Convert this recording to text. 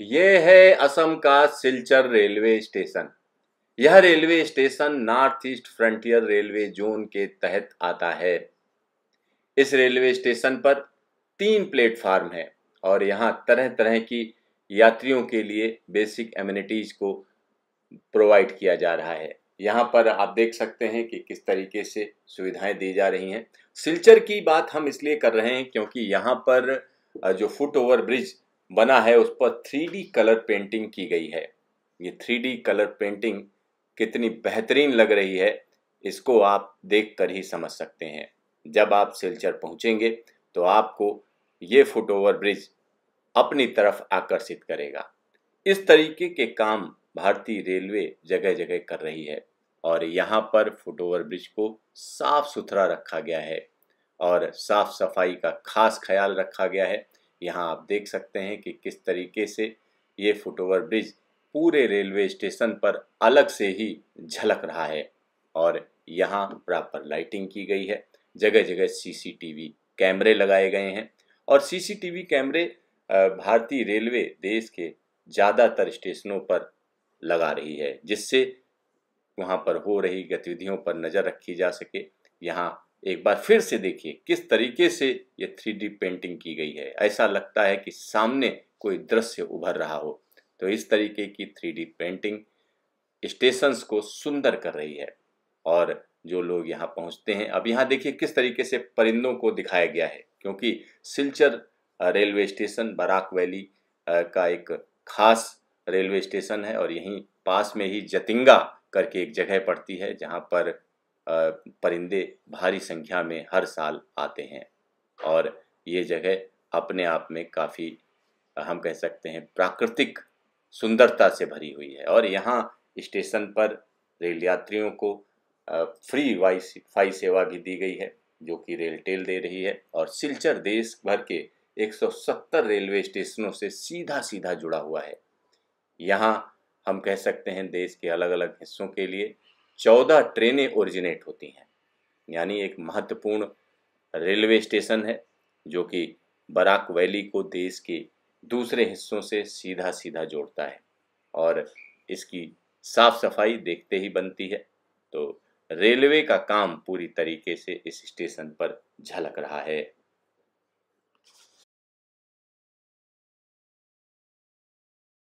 ये है असम का सिलचर रेलवे स्टेशन यह railway station north east frontier railway zone के तहत आता है इस रेलवे स्टेशन पर तीन प्लेटफार्म है और यहाँ तरह तरह की यात्रियों के लिए बेसिक एम्यूनिटीज़ को प्रोवाइड किया जा रहा है यहाँ पर आप देख सकते हैं कि किस तरीके से सुविधाएं दी जा रही हैं सिलचर की बात हम इसलिए कर रहे हैं क्योंकि यहाँ पर जो फुट ओवर ब्रिज बना है उस पर थ्री कलर पेंटिंग की गई है ये थ्री कलर पेंटिंग कितनी बेहतरीन लग रही है इसको आप देख कर ही समझ सकते हैं जब आप सिलचर पहुंचेंगे तो आपको ये फुट ओवर ब्रिज अपनी तरफ आकर्षित करेगा इस तरीके के काम भारतीय रेलवे जगह जगह कर रही है और यहाँ पर फुट ओवर ब्रिज को साफ सुथरा रखा गया है और साफ सफाई का खास ख्याल रखा गया है यहाँ आप देख सकते हैं कि किस तरीके से ये फुटओवर ब्रिज पूरे रेलवे स्टेशन पर अलग से ही झलक रहा है और यहाँ प्रॉपर लाइटिंग की गई है जगह जगह सीसीटीवी कैमरे लगाए गए हैं और सीसीटीवी कैमरे भारतीय रेलवे देश के ज़्यादातर स्टेशनों पर लगा रही है जिससे वहाँ पर हो रही गतिविधियों पर नज़र रखी जा सके यहाँ एक बार फिर से देखिए किस तरीके से ये थ्री पेंटिंग की गई है ऐसा लगता है कि सामने कोई दृश्य उभर रहा हो तो इस तरीके की थ्री पेंटिंग स्टेशंस को सुंदर कर रही है और जो लोग यहाँ पहुँचते हैं अब यहाँ देखिए किस तरीके से परिंदों को दिखाया गया है क्योंकि Silchar railway station Barak valley का एक खास रेलवे स्टेशन है और यहीं पास में ही जतिंगा करके एक जगह पड़ती है जहाँ पर परिंदे भारी संख्या में हर साल आते हैं और ये जगह अपने आप में काफ़ी हम कह सकते हैं प्राकृतिक सुंदरता से भरी हुई है और यहाँ स्टेशन पर रेल यात्रियों को फ्री वाई फाई सेवा भी दी गई है जो कि रेल टेल दे रही है और सिलचर देश भर के 170 रेलवे स्टेशनों से सीधा सीधा जुड़ा हुआ है यहाँ हम कह सकते हैं देश के अलग अलग हिस्सों के लिए चौदह ट्रेनें ओरिजिनेट होती हैं यानी एक महत्वपूर्ण रेलवे स्टेशन है जो कि बराक वैली को देश के दूसरे हिस्सों से सीधा सीधा जोड़ता है और इसकी साफ सफाई देखते ही बनती है तो रेलवे का काम पूरी तरीके से इस स्टेशन पर झलक रहा है